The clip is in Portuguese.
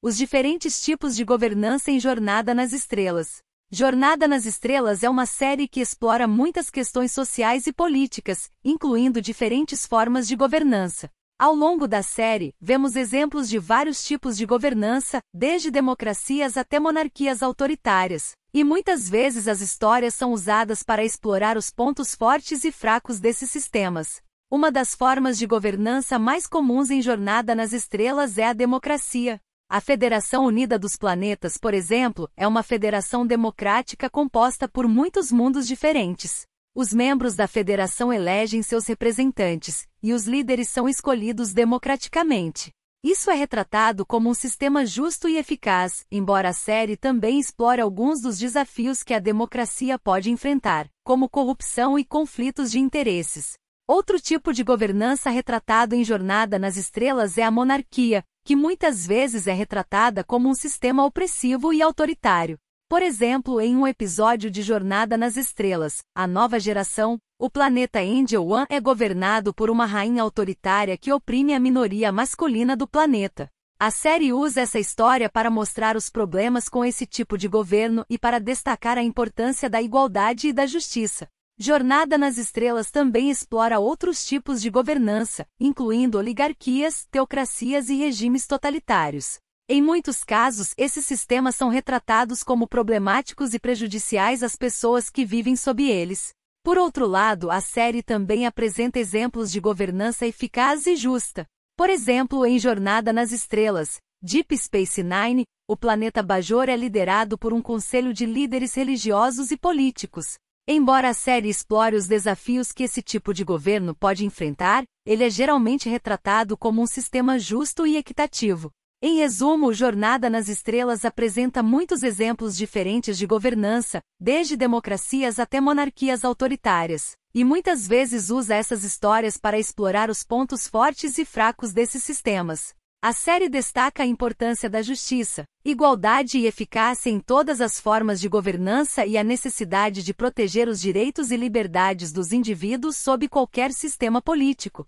Os diferentes tipos de governança em Jornada nas Estrelas. Jornada nas Estrelas é uma série que explora muitas questões sociais e políticas, incluindo diferentes formas de governança. Ao longo da série, vemos exemplos de vários tipos de governança, desde democracias até monarquias autoritárias, e muitas vezes as histórias são usadas para explorar os pontos fortes e fracos desses sistemas. Uma das formas de governança mais comuns em Jornada nas Estrelas é a democracia, a Federação Unida dos Planetas, por exemplo, é uma federação democrática composta por muitos mundos diferentes. Os membros da federação elegem seus representantes, e os líderes são escolhidos democraticamente. Isso é retratado como um sistema justo e eficaz, embora a série também explore alguns dos desafios que a democracia pode enfrentar, como corrupção e conflitos de interesses. Outro tipo de governança retratado em Jornada nas Estrelas é a monarquia, que muitas vezes é retratada como um sistema opressivo e autoritário. Por exemplo, em um episódio de Jornada nas Estrelas, A Nova Geração, o planeta Angel One é governado por uma rainha autoritária que oprime a minoria masculina do planeta. A série usa essa história para mostrar os problemas com esse tipo de governo e para destacar a importância da igualdade e da justiça. Jornada nas Estrelas também explora outros tipos de governança, incluindo oligarquias, teocracias e regimes totalitários. Em muitos casos, esses sistemas são retratados como problemáticos e prejudiciais às pessoas que vivem sob eles. Por outro lado, a série também apresenta exemplos de governança eficaz e justa. Por exemplo, em Jornada nas Estrelas, Deep Space Nine, o planeta Bajor é liderado por um conselho de líderes religiosos e políticos, Embora a série explore os desafios que esse tipo de governo pode enfrentar, ele é geralmente retratado como um sistema justo e equitativo. Em resumo, Jornada nas Estrelas apresenta muitos exemplos diferentes de governança, desde democracias até monarquias autoritárias, e muitas vezes usa essas histórias para explorar os pontos fortes e fracos desses sistemas. A série destaca a importância da justiça, igualdade e eficácia em todas as formas de governança e a necessidade de proteger os direitos e liberdades dos indivíduos sob qualquer sistema político.